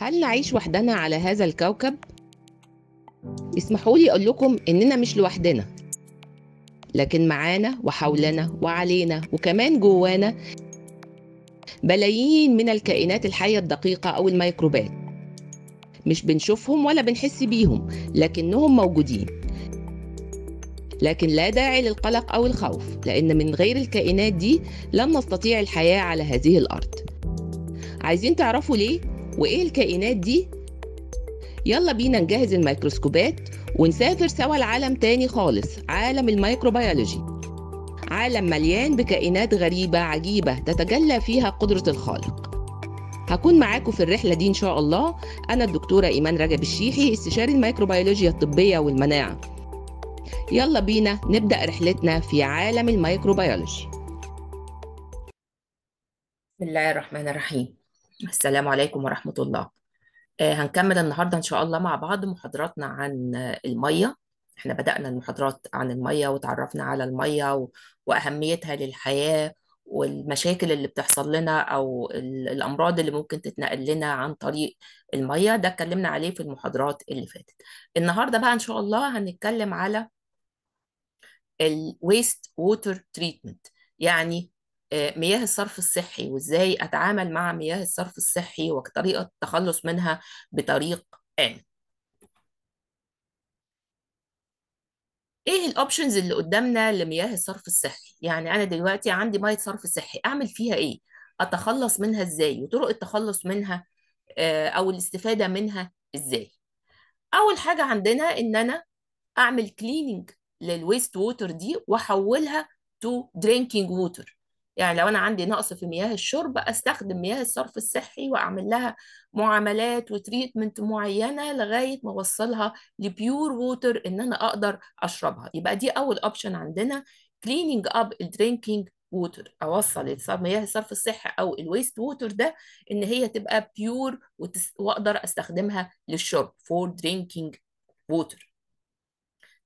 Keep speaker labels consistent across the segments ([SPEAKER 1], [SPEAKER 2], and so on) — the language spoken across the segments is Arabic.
[SPEAKER 1] هل نعيش وحدنا على هذا الكوكب؟ اسمحوا لي أقول لكم إننا مش لوحدنا لكن معانا وحولنا وعلينا وكمان جوانا بلايين من الكائنات الحية الدقيقة أو الميكروبات مش بنشوفهم ولا بنحس بيهم لكنهم موجودين لكن لا داعي للقلق أو الخوف لأن من غير الكائنات دي لن نستطيع الحياة على هذه الأرض عايزين تعرفوا ليه؟ وإيه الكائنات دي؟ يلا بينا نجهز الميكروسكوبات ونسافر سوا لعالم تاني خالص عالم الميكروبيولوجي عالم مليان بكائنات غريبة عجيبة تتجلى فيها قدرة الخالق هكون معاكم في الرحلة دي إن شاء الله أنا الدكتورة إيمان رجب الشيحي استشاري الميكروبيولوجيا الطبية والمناعة يلا بينا نبدأ رحلتنا في عالم الميكروبيولوجي بسم الله الرحمن الرحيم السلام عليكم ورحمة الله آه، هنكمل النهاردة إن شاء الله مع بعض محاضراتنا عن المية إحنا بدأنا المحاضرات عن المية وتعرفنا على المية وأهميتها للحياة والمشاكل اللي بتحصل لنا أو الأمراض اللي ممكن تتنقل لنا عن طريق المية ده اتكلمنا عليه في المحاضرات اللي فاتت النهاردة بقى إن شاء الله هنتكلم على الويست ووتر تريتمنت يعني آه، مياه الصرف الصحي وازاي اتعامل مع مياه الصرف الصحي وطريقه التخلص منها بطريق آمن ايه الاوبشنز اللي قدامنا لمياه الصرف الصحي يعني انا دلوقتي عندي ميه صرف صحي اعمل فيها ايه اتخلص منها ازاي وطرق التخلص منها آه، او الاستفاده منها ازاي اول حاجه عندنا ان انا اعمل كليننج للويست ووتر دي واحولها تو درينكينج ووتر يعني لو انا عندي نقص في مياه الشرب استخدم مياه الصرف الصحي واعمل لها معاملات وتريتمنت معينه لغايه ما اوصلها لبيور ووتر ان انا اقدر اشربها يبقى دي اول اوبشن عندنا كليننج اب الدرينكينج ووتر اوصل مياه الصرف الصحي او الويست ووتر ده ان هي تبقى بيور واقدر استخدمها للشرب فور درينكينج ووتر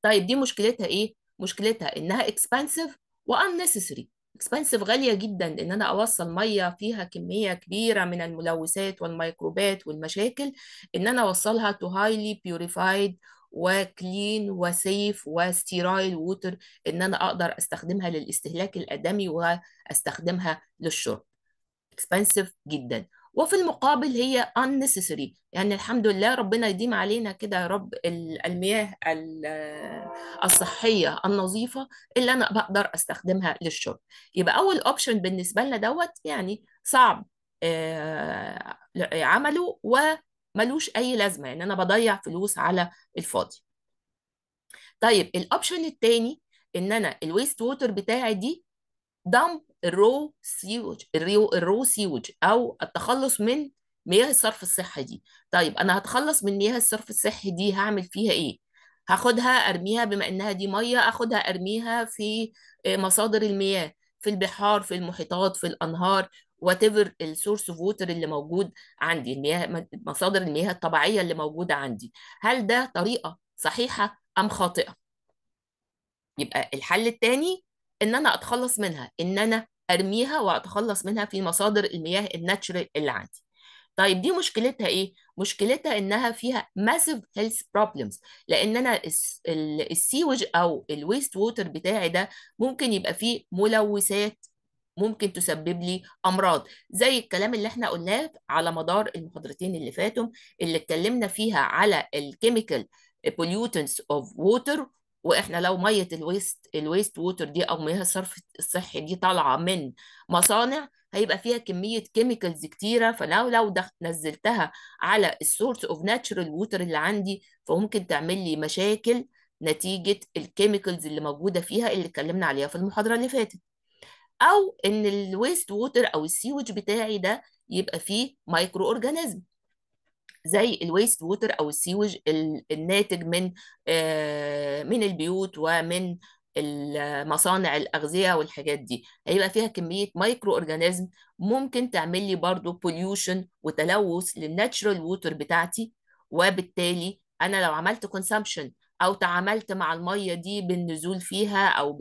[SPEAKER 1] طيب دي مشكلتها ايه مشكلتها انها اكسبانسيف وان نسيسري اكسبنسيف غالية جدا ان انا اوصل مية فيها كمية كبيرة من الملوثات والميكروبات والمشاكل ان انا اوصلها to highly purified وكلين وسيف وستيرايل ووتر ان انا اقدر استخدمها للاستهلاك الادمي واستخدمها للشرب اكسبنسيف جدا وفي المقابل هي unnecessary يعني الحمد لله ربنا يديم علينا كده يا رب المياه الصحية النظيفة اللي أنا بقدر أستخدمها للشرب يبقى أول أوبشن بالنسبة لنا دوت يعني صعب آه، عمله وملوش أي لازمة يعني أنا بضيع فلوس على الفاضي طيب الأوبشن الثاني إن أنا الويست ووتر بتاعي دي دمب الرو سيوج الرو, الرو سيوج او التخلص من مياه الصرف الصحي دي طيب انا هتخلص من مياه الصرف الصحي دي هعمل فيها ايه هاخدها ارميها بما انها دي ميه اخدها ارميها في آه، مصادر المياه في البحار في المحيطات في الانهار وات ايفر السورس اوف ووتر اللي موجود عندي المياه مصادر المياه الطبيعيه اللي موجوده عندي هل ده طريقه صحيحه ام خاطئه يبقى الحل الثاني ان انا اتخلص منها ان انا ارميها واتخلص منها في مصادر المياه الناتشرال اللي عندي طيب دي مشكلتها ايه مشكلتها انها فيها ماسيف هيلث بروبلمز لان انا السيوج او الويست ووتر بتاعي ده ممكن يبقى فيه ملوثات ممكن تسبب لي امراض زي الكلام اللي احنا قلناه على مدار المحاضرتين اللي فاتوا اللي اتكلمنا فيها على الكيميكال pollutants of water واحنا لو ميه الويست الويست ووتر دي او مياه الصرف الصحي دي طالعه من مصانع هيبقى فيها كميه كيميكالز كتيره فلو لو نزلتها على السورس اوف ناتشرال ووتر اللي عندي فممكن تعمل لي مشاكل نتيجه الكيميكالز اللي موجوده فيها اللي اتكلمنا عليها في المحاضره اللي فاتت او ان الويست ووتر او السيوج بتاعي ده يبقى فيه مايكرو اورجانيزم زي الويست ووتر او السيوج الناتج من آه، من البيوت ومن مصانع الاغذيه والحاجات دي هيبقى فيها كميه مايكرو اورجانيزم ممكن تعمل لي برضو بوليوشن وتلوث للناتشرال ووتر بتاعتي وبالتالي انا لو عملت كونسامشن او تعاملت مع الميه دي بالنزول فيها او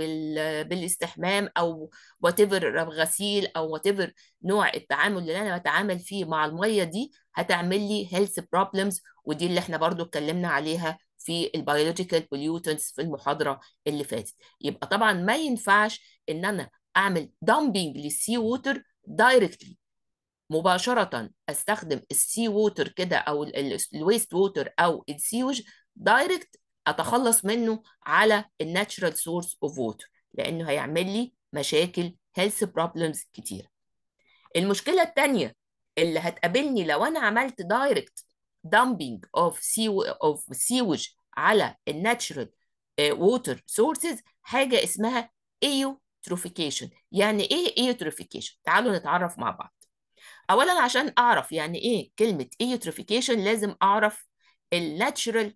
[SPEAKER 1] بالاستحمام او واتيفر غسيل او واتيفر نوع التعامل اللي انا بتعامل فيه مع الميه دي هتعمل لي هيلث بروبلمز ودي اللي احنا برضو اتكلمنا عليها في البيولوجيكال بوليوتنس في المحاضره اللي فاتت يبقى طبعا ما ينفعش ان انا اعمل دامبنج للسي ووتر دايركتلي مباشره استخدم السي ووتر كده او الويست ووتر او السيوج دايركت اتخلص منه على الناتشرال سورس اوف ووتر لانه هيعمل لي مشاكل هيلث بروبلمز كتير المشكله الثانيه اللي هتقابلني لو انا عملت دايركت دامبينج اوف سي اوف سيوج على الناتشرال ووتر سورسز حاجه اسمها ايوتروفيكيشن يعني ايه ايوتروفيكيشن تعالوا نتعرف مع بعض اولا عشان اعرف يعني ايه كلمه ايوتروفيكيشن لازم اعرف الناتشرال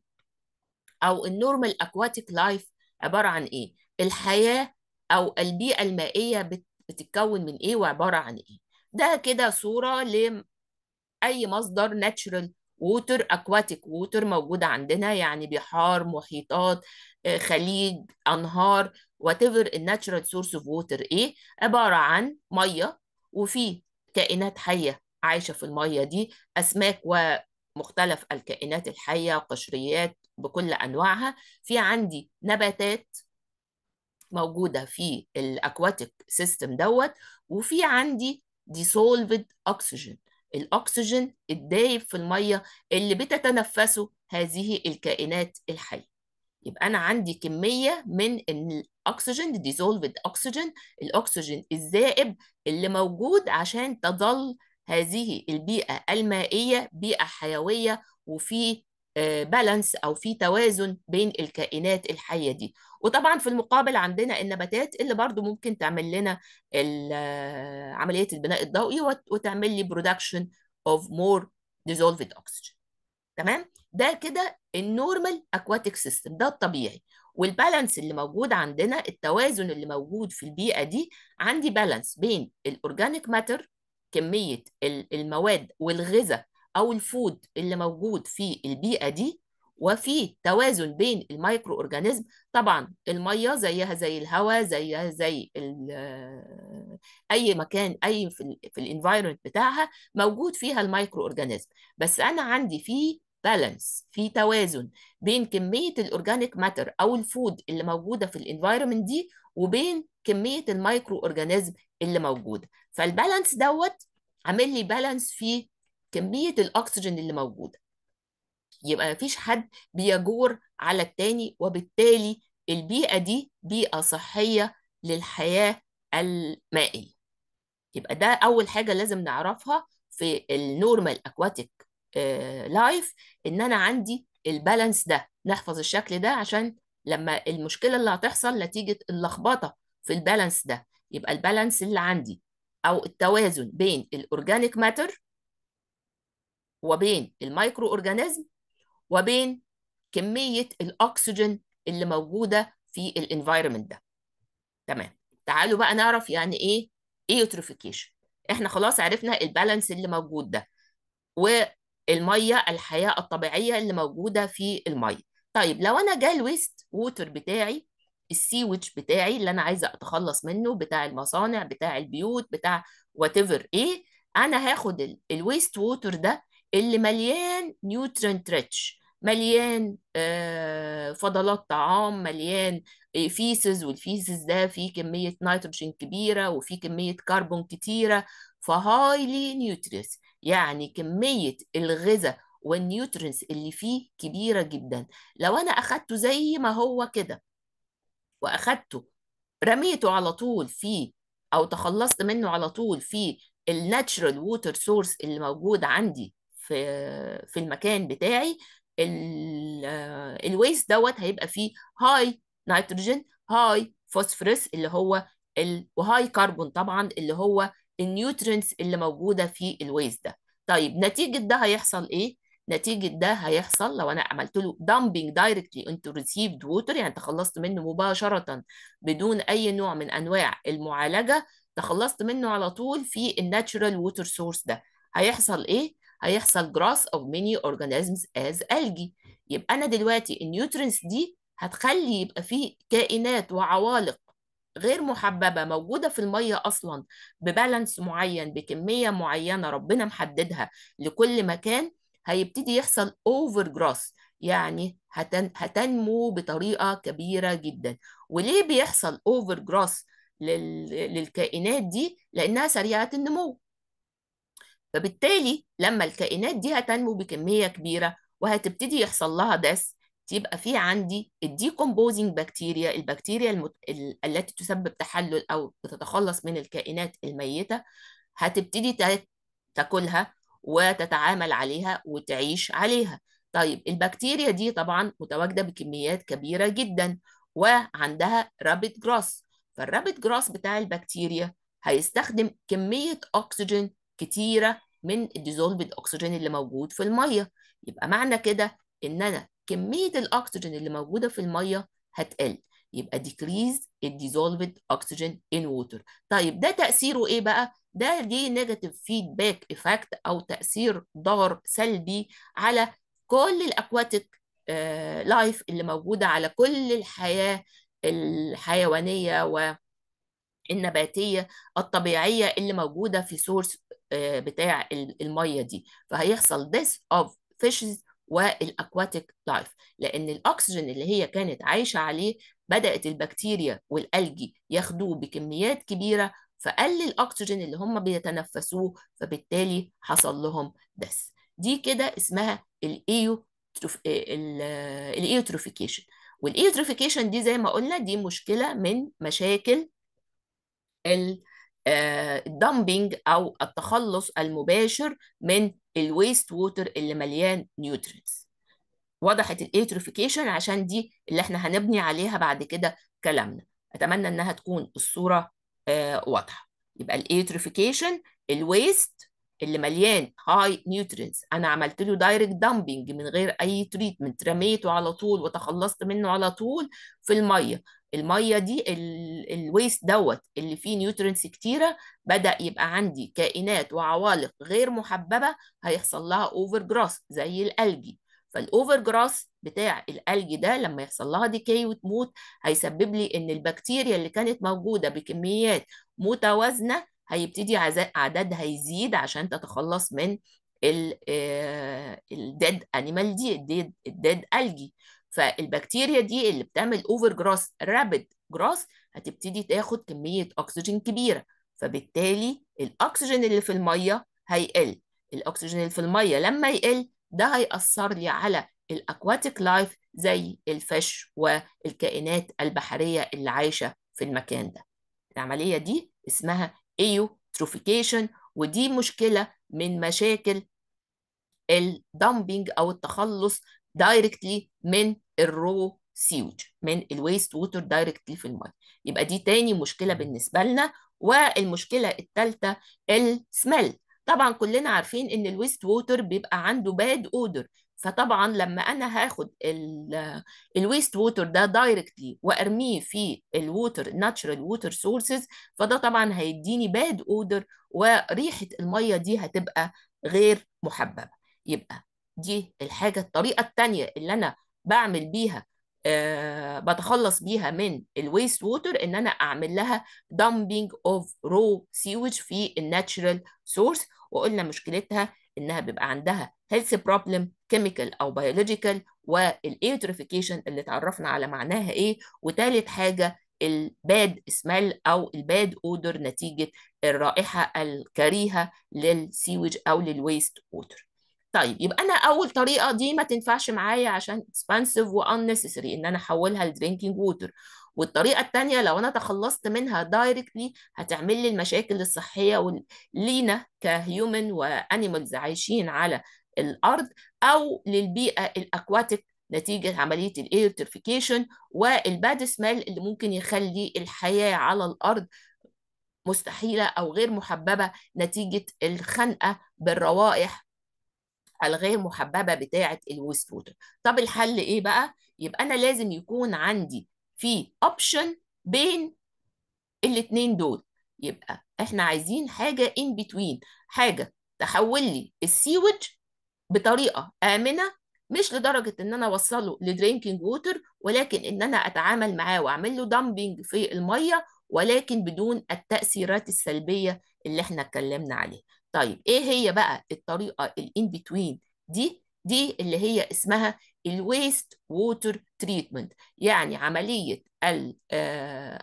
[SPEAKER 1] او النورمال اكواتيك لايف عباره عن ايه الحياه او البيئه المائيه بتتكون من ايه وعباره عن ايه ده كده صوره لاي مصدر ناتشرال ووتر اكواتيك ووتر موجوده عندنا يعني بحار محيطات آه، خليج انهار وات ايفر الناتشرال سورس اوف ووتر ايه عباره عن ميه وفي كائنات حيه عايشه في الميه دي اسماك ومختلف الكائنات الحيه قشريات بكل انواعها في عندي نباتات موجوده في الاكواتيك سيستم دوت وفي عندي ديسولفد اكسجين الاكسجين الدايب في الميه اللي بتتنفسه هذه الكائنات الحيه يبقى انا عندي كميه من الاكسجين ديزولفد اكسجين الاكسجين الذائب اللي موجود عشان تظل هذه البيئه المائيه بيئه حيويه وفي بالانس آه، او في توازن بين الكائنات الحيه دي وطبعا في المقابل عندنا النباتات اللي برضو ممكن تعمل لنا آه، عمليه البناء الضوئي وتعمل لي برودكشن اوف مور ديزولفد اوكسجين تمام ده كده النورمال اكواتيك سيستم ده الطبيعي والبالانس اللي موجود عندنا التوازن اللي موجود في البيئه دي عندي بالانس بين الاورجانيك ماتر كميه المواد والغذاء او الفود اللي موجود في البيئه دي وفي توازن بين الميكرو اورجانيزم طبعا الميه زيها زي الهواء زيها زي آه، اي مكان اي في, في الانفايرمنت بتاعها موجود فيها الميكرو اورجانيزم بس انا عندي في بالانس في توازن بين كميه الاورجانيك ماتر او الفود اللي موجوده في الانفايرمنت دي وبين كميه الميكرو اورجانيزم اللي موجوده فالبالانس دوت عامل لي بالانس في كميه الاكسجين اللي موجوده يبقى مفيش حد بيجور على التاني وبالتالي البيئه دي بيئه صحيه للحياه المائيه يبقى ده اول حاجه لازم نعرفها في النورمال اكواتيك لايف ان انا عندي البالانس ده نحفظ الشكل ده عشان لما المشكله اللي هتحصل نتيجه اللخبطه في البالانس ده يبقى البالانس اللي عندي او التوازن بين الاورجانيك ماتر وبين الميكرو اورجانيزم وبين كميه الاكسجين اللي موجوده في الانفايرمنت ده تمام تعالوا بقى نعرف يعني ايه ايوتروفيكيشن إيه احنا خلاص عرفنا البالانس اللي موجود ده والميه الحياه الطبيعيه اللي موجوده في الميه طيب لو انا جاي الويست ووتر بتاعي السي ويتش بتاعي اللي انا عايزه اتخلص منه بتاع المصانع بتاع البيوت بتاع وات ايفر ايه انا هاخد الويست ووتر ده اللي مليان نيوترينت ريتش مليان آه، فضلات طعام مليان آه، فيسز والفيسز ده فيه كمية نيتروجين كبيرة وفيه كمية كربون كتيرة فهايلي نيوتريس يعني كمية الغذاء والنيوترينز اللي فيه كبيرة جدا لو أنا أخدته زي ما هو كده وأخدته رميته على طول في أو تخلصت منه على طول في الناتشرال ووتر سورس اللي موجود عندي في في المكان بتاعي الويست دوت هيبقى فيه هاي نيتروجين هاي فوسفورس اللي هو ال... وهاي كربون طبعا اللي هو النيوترينتس اللي موجوده في الويست ده طيب نتيجه ده هيحصل ايه نتيجه ده هيحصل لو انا عملت له دامبنج دايركتلي انتو ريسيفد ووتر يعني تخلصت منه مباشره بدون اي نوع من انواع المعالجه تخلصت منه على طول في الناتشورال ووتر سورس ده هيحصل ايه هيحصل جراس اوف ميني اورجانيزمز از الجي يبقى أنا دلوقتي النيوترينس دي هتخلي يبقى فيه كائنات وعوالق غير محببة موجودة في المية أصلا ببالانس معين بكمية معينة ربنا محددها لكل مكان هيبتدي يحصل اوفر جراس يعني هتن... هتنمو بطريقة كبيرة جدا وليه بيحصل اوفر جراس لل... للكائنات دي لأنها سريعة النمو فبالتالي لما الكائنات دي هتنمو بكمية كبيرة وهتبتدي يحصل لها دس يبقى في عندي الديكومبوزنج بكتيريا البكتيريا المت... التي تسبب تحلل او بتتخلص من الكائنات الميته هتبتدي ت... تاكلها وتتعامل عليها وتعيش عليها طيب البكتيريا دي طبعا متواجده بكميات كبيره جدا وعندها رابت جراس فالرابت جراس بتاع البكتيريا هيستخدم كميه اكسجين كتيره من الديزولفد اكسجين اللي موجود في الميه يبقى معنى كده ان انا كميه الاكسجين اللي موجوده في الميه هتقل يبقى decrease الديزولفد اكسجين in water طيب ده تأثيره ايه بقى ده دي نيجاتيف فيدباك ايفكت او تأثير ضرر سلبي على كل الاكواتيك لايف آه، اللي موجودة على كل الحياة الحيوانية والنباتية الطبيعية اللي موجودة في سورس آه، بتاع الميه دي فهيحصل death of fishes والاكواتيك لايف لان الاكسجين اللي هي كانت عايشه عليه بدات البكتيريا والالجي ياخدوه بكميات كبيره فقل الاكسجين اللي هم بيتنفسوه فبالتالي حصل لهم ديس دي كده اسمها الايو الايوتروفيكيشن والايوتروفيكيشن دي زي ما قلنا دي مشكله من مشاكل ال الدامبينج آه، او التخلص المباشر من الويست ووتر اللي مليان نيوترينز وضحت الايتروفيكيشن عشان دي اللي احنا هنبني عليها بعد كده كلامنا اتمنى انها تكون الصوره آه، واضحه يبقى الايتروفيكيشن الويست اللي مليان هاي نيوترينز انا عملت له دايركت دامبنج من غير اي تريتمنت رميته على طول وتخلصت منه على طول في الميه الميه دي الويست دوت اللي فيه نيوترينز كتيره بدا يبقى عندي كائنات وعوالق غير محببه هيحصل لها اوفر جراس زي الالجي فالاوفر جراس بتاع الالجي ده لما يحصل لها ديكاي وتموت هيسبب لي ان البكتيريا اللي كانت موجوده بكميات متوازنه هيبتدي عدد هيزيد عشان تتخلص من الديد انيمال آه، دي الديد الجي فالبكتيريا دي اللي بتعمل اوفر جراس رابد جراس هتبتدي تاخد كميه اكسجين كبيره فبالتالي الاكسجين اللي في الميه هيقل الاكسجين اللي في الميه لما يقل ده هيأثر لي على الاكواتيك لايف زي الفش والكائنات البحريه اللي عايشه في المكان ده العمليه دي اسمها ايوتروفيكيشن ودي مشكله من مشاكل الدمبينج او التخلص دايركتلي من الرو سيوج من الويست ووتر دايركتلي في الميه يبقى دي تاني مشكله بالنسبه لنا والمشكله الثالثه السمell طبعا كلنا عارفين ان الويست ووتر بيبقى عنده باد اودر فطبعا لما انا هاخد الويست ووتر ده دايركتلي وارميه في الووتر ناتشرال ووتر سورسز فده طبعا هيديني باد اودر وريحه الميه دي هتبقى غير محببه يبقى دي الحاجه الطريقه الثانيه اللي انا بعمل بيها أه بتخلص بيها من الويست ووتر ان انا اعمل لها دامبينج اوف رو سيوج في الناتشرال سورس وقلنا مشكلتها انها بيبقى عندها health problem chemical او biological والايوتروفيكيشن اللي اتعرفنا على معناها ايه وتالت حاجه الباد سمال او الباد اودر نتيجه الرائحه الكريهه للسيوج او للويست ووتر طيب يبقى انا اول طريقه دي ما تنفعش معايا عشان اكسبانسيف unnecessary ان انا احولها لدرينكينج ووتر والطريقه الثانيه لو انا تخلصت منها دايركتلي هتعمل لي المشاكل الصحيه لينا كهيومن وانيمالز عايشين على الارض او للبيئه الاكواتيك نتيجة عملية الاير والباد سمال اللي ممكن يخلي الحياة على الأرض مستحيلة أو غير محببة نتيجة الخنقة بالروائح الغير محببة بتاعة الويست ووتر طب الحل إيه بقى؟ يبقى أنا لازم يكون عندي في أوبشن بين الاتنين دول يبقى إحنا عايزين حاجة in between حاجة تحول لي السيوج بطريقه امنه مش لدرجه ان انا اوصله لدرينكينج ووتر ولكن ان انا اتعامل معاه واعمل له دامبنج في الميه ولكن بدون التاثيرات السلبيه اللي احنا اتكلمنا عليها طيب ايه هي بقى الطريقه الان بتوين دي دي اللي هي اسمها الويست ووتر تريتمنت يعني عمليه آه،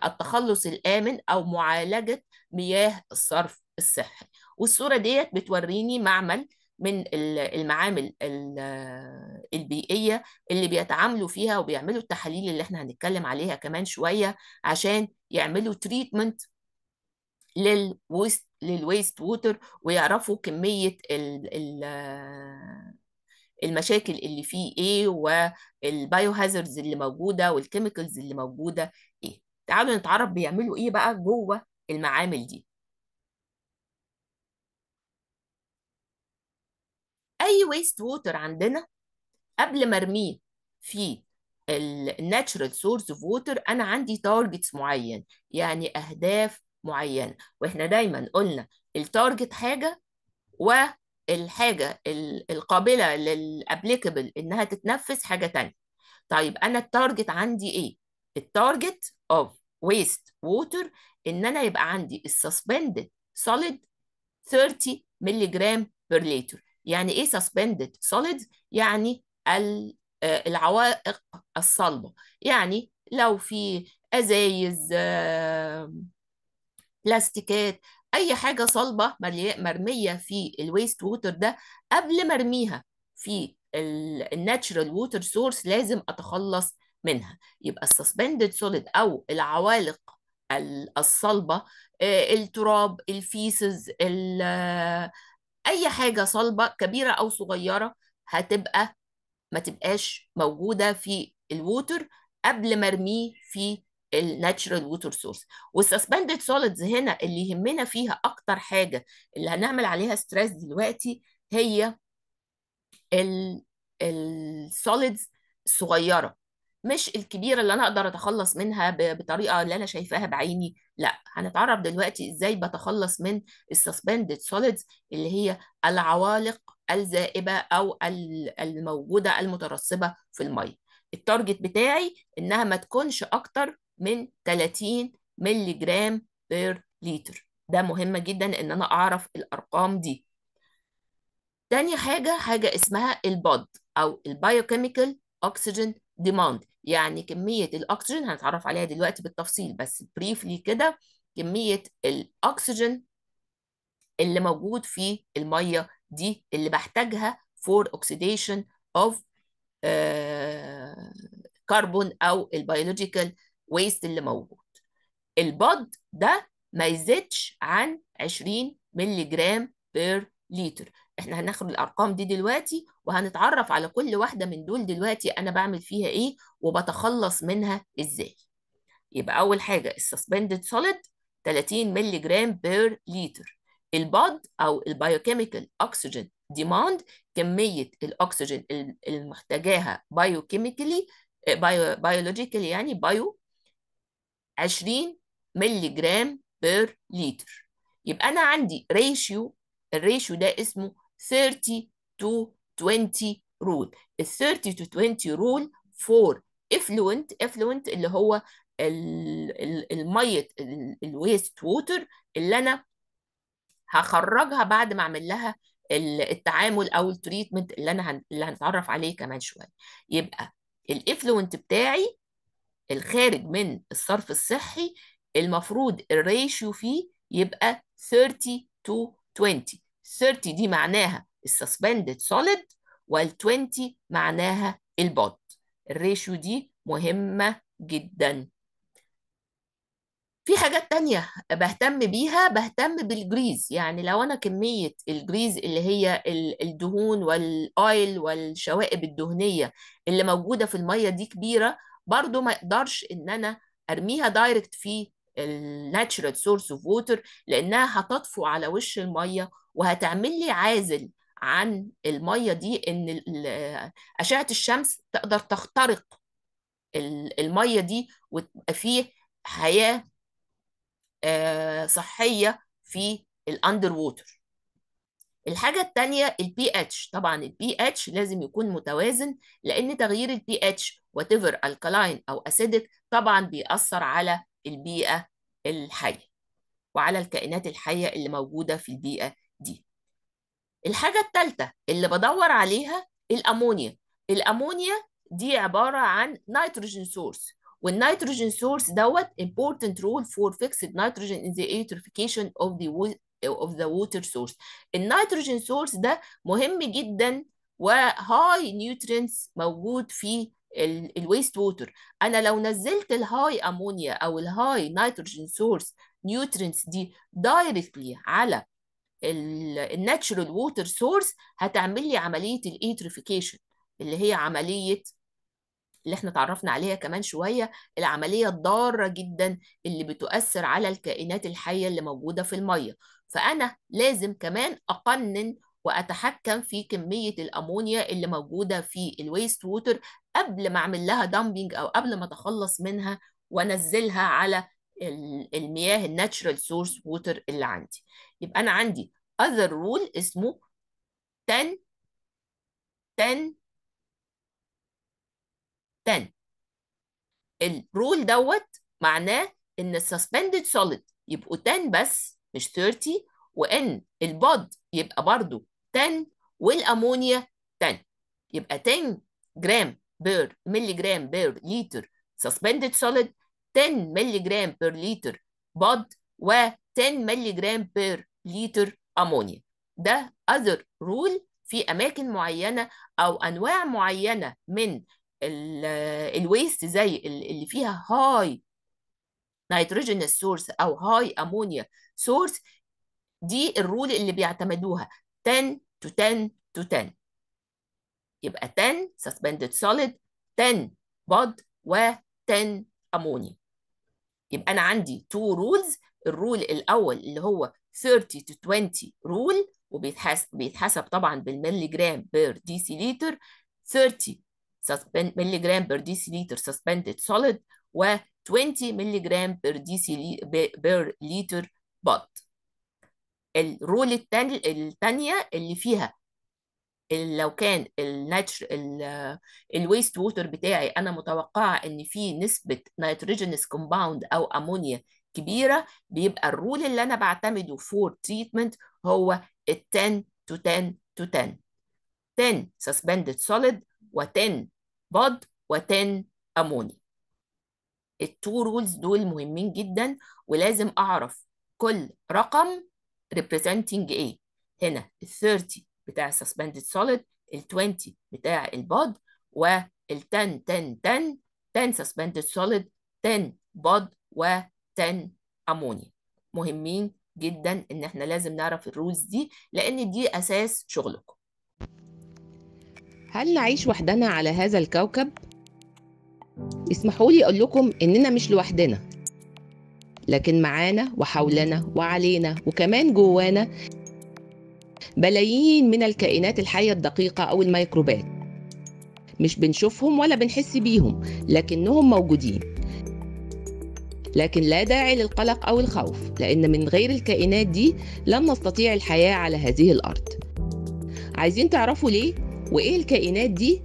[SPEAKER 1] التخلص الامن او معالجه مياه الصرف الصحي والصوره ديت بتوريني معمل من المعامل البيئية اللي بيتعاملوا فيها وبيعملوا التحاليل اللي احنا هنتكلم عليها كمان شوية عشان يعملوا تريتمنت للويست للويست ووتر ويعرفوا كمية ال المشاكل اللي فيه ايه والبايو هازرز اللي موجودة والكيميكلز اللي موجودة ايه تعالوا نتعرف بيعملوا ايه بقى جوه المعامل دي اي ويست ووتر عندنا قبل ما ارميه في الناتشرال سورس اوف ووتر انا عندي تارجتس معين يعني اهداف معينه واحنا دايما قلنا التارجت حاجه والحاجه القابله للابليكابل انها تتنفذ حاجه تانية طيب انا التارجت عندي ايه التارجت اوف ويست ووتر ان انا يبقى عندي السسبندد سوليد 30 مللي جرام بير يعني ايه سسبندد solid يعني آه، العوائق الصلبه يعني لو في ازايز آه، بلاستيكات اي حاجه صلبه مرميه في الويست ووتر ده قبل ما ارميها في الناتشرال ووتر سورس لازم اتخلص منها يبقى السسبندد سوليد او العوالق الصلبه آه، التراب الفيسز اي حاجه صلبه كبيره او صغيره هتبقى ما تبقاش موجوده في الووتر قبل ما ارميه في الناتشرال ووتر سورس والسسبندد سوليدز هنا اللي يهمنا فيها اكتر حاجه اللي هنعمل عليها ستريس دلوقتي هي السوليدز الصغيره مش الكبيرة اللي أنا أقدر أتخلص منها بطريقة اللي أنا شايفاها بعيني لا هنتعرف دلوقتي إزاي بتخلص من السسبندد سوليدز اللي هي العوالق الزائبة أو الموجودة المترسبة في المية التارجت بتاعي إنها ما تكونش أكتر من 30 ملي جرام بير لتر ده مهم جدا إن أنا أعرف الأرقام دي تاني حاجة حاجة اسمها البود أو البايوكيميكال أوكسجين demand يعني كمية الأكسجين هنتعرف عليها دلوقتي بالتفصيل بس بريفلي كده كمية الأكسجين اللي موجود في المية دي اللي بحتاجها for oxidation of كربون آه، أو أو البيولوجيكال ويست اللي موجود البض ده ما يزيدش عن 20 مللي جرام بير لتر احنا هناخد الارقام دي دلوقتي وهنتعرف على كل واحده من دول دلوقتي انا بعمل فيها ايه وبتخلص منها ازاي يبقى اول حاجه السسبندد سوليد 30 مللي جرام بير لتر الباد او البايوكيميكال اكسجين ديماند كميه الاكسجين المحتاجاها بايوكيميكالي بايو بايولوجيكالي يعني بايو 20 مللي جرام بير لتر يبقى انا عندي ريشيو الريشيو ده اسمه 30 to 20 rule ال 30 to 20 rule for effluent effluent اللي هو الميه الويست ووتر اللي انا هخرجها بعد ما اعمل لها التعامل او التريتمنت اللي انا هن... اللي هنتعرف عليه كمان شويه يبقى الافلوينت بتاعي الخارج من الصرف الصحي المفروض الريشيو فيه يبقى 30 to 20 30 دي معناها السسبندد سوليد وال 20 معناها البود الريشيو دي مهمة جدا في حاجات تانية بهتم بيها بهتم بالجريز يعني لو أنا كمية الجريز اللي هي الدهون والأويل والشوائب الدهنية اللي موجودة في المية دي كبيرة برضو ما يقدرش إن أنا أرميها دايركت في الناتشرال سورس اوف ووتر لانها هتطفو على وش الميه وهتعمل لي عازل عن الميه دي ان اشعه الشمس تقدر تخترق الميه دي وتبقى فيه حياه آه، صحيه في الاندر ووتر الحاجة التانية البي اتش طبعا البي اتش لازم يكون متوازن لأن تغيير البي اتش whatever alkaline أو acidic طبعا بيأثر على البيئة الحية وعلى الكائنات الحية اللي موجودة في البيئة دي الحاجة الثالثة اللي بدور عليها الأمونيا الأمونيا دي عبارة عن نيتروجين سورس والنيتروجين سورس دوت important role for fixed nitrogen in the eutrophication of the of the water source النيتروجين سورس ده مهم جدا وهاي نيوترينز موجود في الويست ووتر انا لو نزلت الهاي امونيا او الهاي نيتروجين سورس نيوترينتس دي دايركتلي على الناتشرال ووتر سورس هتعمل لي عمليه الايتريفيكيشن اللي هي عمليه اللي احنا تعرفنا عليها كمان شويه العمليه الضاره جدا اللي بتؤثر على الكائنات الحيه اللي موجوده في الميه فانا لازم كمان اقنن واتحكم في كميه الامونيا اللي موجوده في الويست ووتر قبل ما اعمل لها دامبنج او قبل ما اتخلص منها وانزلها على المياه الناتشرال سورس ووتر اللي عندي يبقى انا عندي other rule اسمه 10 10 10 الرول دوت معناه ان السسبندد سوليد يبقوا 10 بس مش 30 وان البود يبقى برضو 10 والامونيا 10 يبقى 10 جرام بير ملي جرام بير لتر سسبندد سوليد 10 ملي جرام بير لتر بود و 10 ملي جرام بير لتر امونيا ده other rule في اماكن معينه او انواع معينه من الويست زي اللي فيها هاي نيتروجين سورس او هاي امونيا سورس دي الرول اللي بيعتمدوها 10 to 10 to 10 يبقى 10 suspended solid 10 بود و 10 امونيا يبقى انا عندي 2 rules الرول الاول اللي هو 30 to 20 رول وبيتحسب بيتحسب طبعا بالملي جرام بير ديسيليتر 30 ملي جرام بير ديسيليتر suspended solid و 20 ملي جرام بير ديسيلي بير لتر بود الرول التانية اللي فيها لو كان الناتشر الويست ووتر بتاعي انا متوقعه ان فيه نسبه نيتروجينس كومباوند او امونيا كبيره بيبقى الرول اللي انا بعتمده فور تريتمنت هو ال 10 to 10 to 10 10 suspended solid و10 بود و10 امونيا التو رولز دول مهمين جدا ولازم اعرف كل رقم representing ايه هنا ال 30 بتاع suspended solid ال 20 بتاع البود وال 10 10 10 10 suspended solid 10 بود و10 امونيا مهمين جدا ان احنا لازم نعرف الرولز دي لان دي اساس شغلكم هل نعيش وحدنا على هذا الكوكب اسمحوا لي اقول لكم اننا مش لوحدنا لكن معانا وحولنا وعلينا وكمان جوانا بلايين من الكائنات الحية الدقيقة أو الميكروبات مش بنشوفهم ولا بنحس بيهم لكنهم موجودين لكن لا داعي للقلق أو الخوف لأن من غير الكائنات دي لن نستطيع الحياة على هذه الأرض عايزين تعرفوا ليه وإيه الكائنات دي؟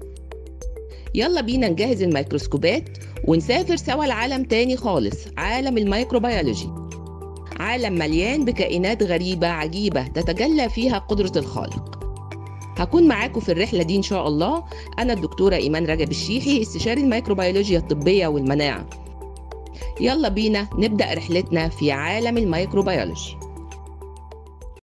[SPEAKER 1] يلا بينا نجهز الميكروسكوبات ونسافر سوا لعالم تاني خالص عالم الميكروبيولوجي عالم مليان بكائنات غريبة عجيبة تتجلى فيها قدرة الخالق هكون معاكم في الرحلة دي إن شاء الله أنا الدكتورة إيمان رجب الشيحي استشاري الميكروبيولوجيا الطبية والمناعة يلا بينا نبدأ رحلتنا في عالم الميكروبيولوجي